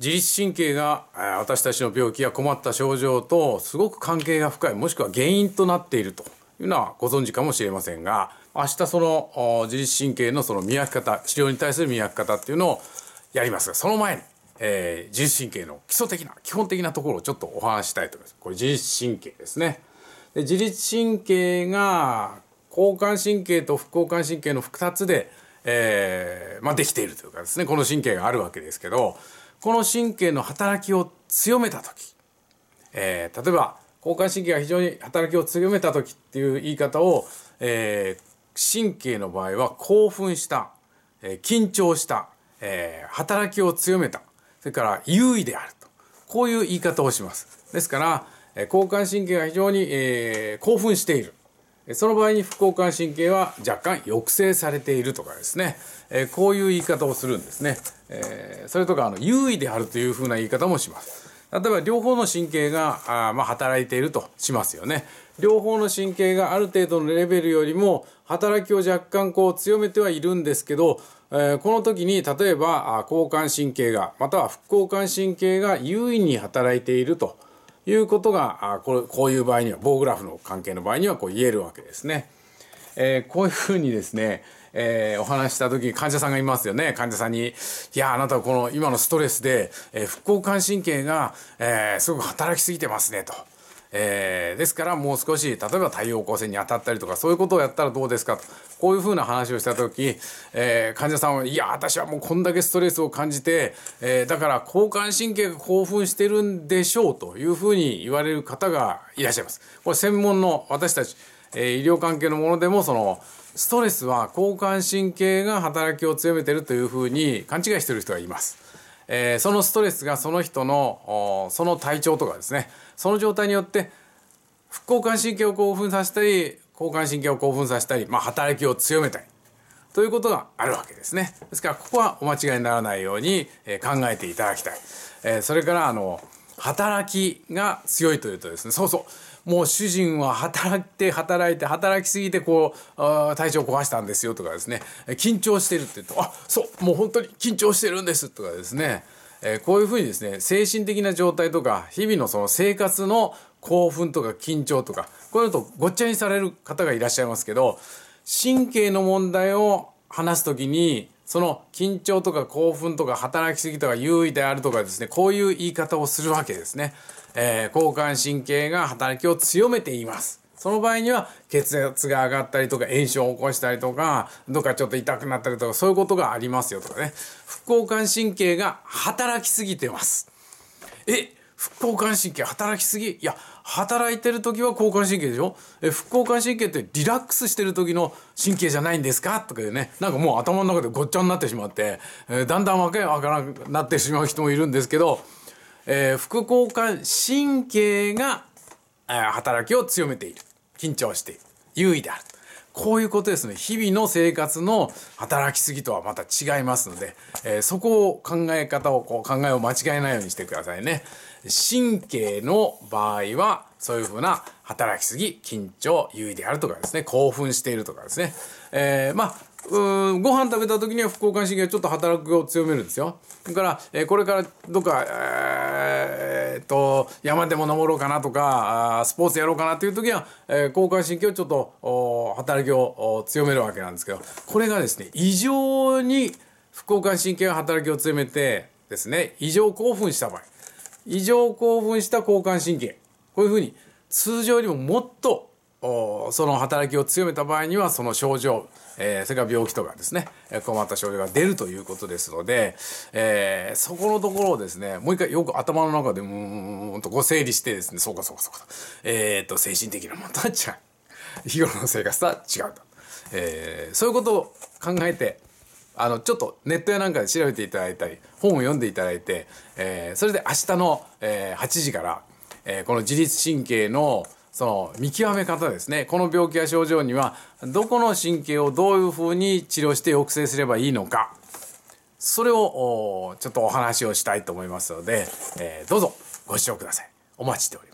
自律神経が私たちの病気や困った症状とすごく関係が深いもしくは原因となっているというのはご存知かもしれませんが明日その自律神経のその見分け方治療に対する見分け方っていうのをやりますがその前に、えー、自律神経の基礎的な基本的なところをちょっとお話したいと思います。これ自律神経ですねで自律神経が交感神経と副交感神経の2つで、えーまあ、できているというかですねこの神経があるわけですけどこの神経の働きを強めた時、えー、例えば交感神経が非常に働きを強めた時っていう言い方を、えー、神経の場合は興奮した、えー、緊張した、えー、働きを強めたそれから優位であるとこういう言い方をします。ですからえ交感神経が非常に、えー、興奮しているその場合に副交感神経は若干抑制されているとかですね、えこういう言い方をするんですね、えそれとかあの優位であるというふうな言い方もします例えば両方の神経があ、まあ、働いているとしますよね両方の神経がある程度のレベルよりも働きを若干こう強めてはいるんですけど、えこの時に例えば交感神経がまたは副交感神経が優位に働いているということがあこれこういう場合には棒グラフの関係の場合にはこう言えるわけですね。えー、こういうふうにですね、えー、お話した時に患者さんがいますよね患者さんに「いやあなたはこの今のストレスで、えー、副交感神経が、えー、すごく働きすぎてますね」と。えー、ですからもう少し例えば太陽光線に当たったりとかそういうことをやったらどうですかとこういうふうな話をした時、えー、患者さんは「いや私はもうこんだけストレスを感じて、えー、だから交感神経が興奮してるんでしょう」というふうに言われる方がいらっしゃいます。これ専門の私たち、え医療関係のものでもそのストレスは交感神経が働きを強めてるというふうに勘違いしてる人がいます。えー、そのストレスがその人のその体調とかですねその状態によって副交感神経を興奮させたり交感神経を興奮させたり、まあ、働きを強めたりということがあるわけですね。ですからここはお間違いにならないように、えー、考えていただきたい。えー、それからあの働きが強いというとですねそうそうもう主人は働いて働いて働きすぎてこう体調を壊したんですよとかですね緊張してるって言うと「あそうもう本当に緊張してるんです」とかですね、えー、こういうふうにですね精神的な状態とか日々のその生活の興奮とか緊張とかこういうのとごっちゃにされる方がいらっしゃいますけど神経の問題を話す時にその緊張とか興奮とか働きすぎとか優位であるとかですね、こういう言い方をするわけですね。えー、交感神経が働きを強めています。その場合には血圧が上がったりとか炎症を起こしたりとか、どっかちょっと痛くなったりとか、そういうことがありますよとかね。副交感神経が働きすぎてます。え、副交感神経働きすぎいや働いてる時は交感神経でしょえ副交感神経ってリラックスしてる時の神経じゃないんですかとかでねなんかもう頭の中でごっちゃになってしまって、えー、だんだんわけわからなくなってしまう人もいるんですけど、えー、副交感神経が、えー、働きを強めている緊張している優位である。こういうことですね日々の生活の働きすぎとはまた違いますので、えー、そこを考え方をこう考えを間違えないようにしてくださいね。神経の場合はそういうふうな働きすぎ緊張優位であるとかですね興奮しているとかですね、えー、まあうんご飯食べた時には副交感神経ちょっと働くを強めるんですよだから、えー、これからどっか、えー、っと山でも登ろうかなとかあスポーツやろうかなっていう時は、えー、交感神経をちょっと働きを強めるわけなんですけどこれがですね異常に副交感神経が働きを強めてですね異常興奮した場合異常興奮した交感神経こういうふうに通常よりももっとその働きを強めた場合にはその症状、えー、それから病気とかですね困った症状が出るということですので、えー、そこのところをですねもう一回よく頭の中でうんとご整理してですねそうかそうかそうかと,、えー、と精神的なものとは違う 日頃の生活とは違うと、えー、そういうことを考えてあのちょっとネットやなんかで調べていただいたり本を読んでいただいて、えー、それで明日の、えー、8時から、えー、この自律神経の「その見極め方ですねこの病気や症状にはどこの神経をどういうふうに治療して抑制すればいいのかそれをちょっとお話をしたいと思いますので、えー、どうぞご視聴くださいお待ちしております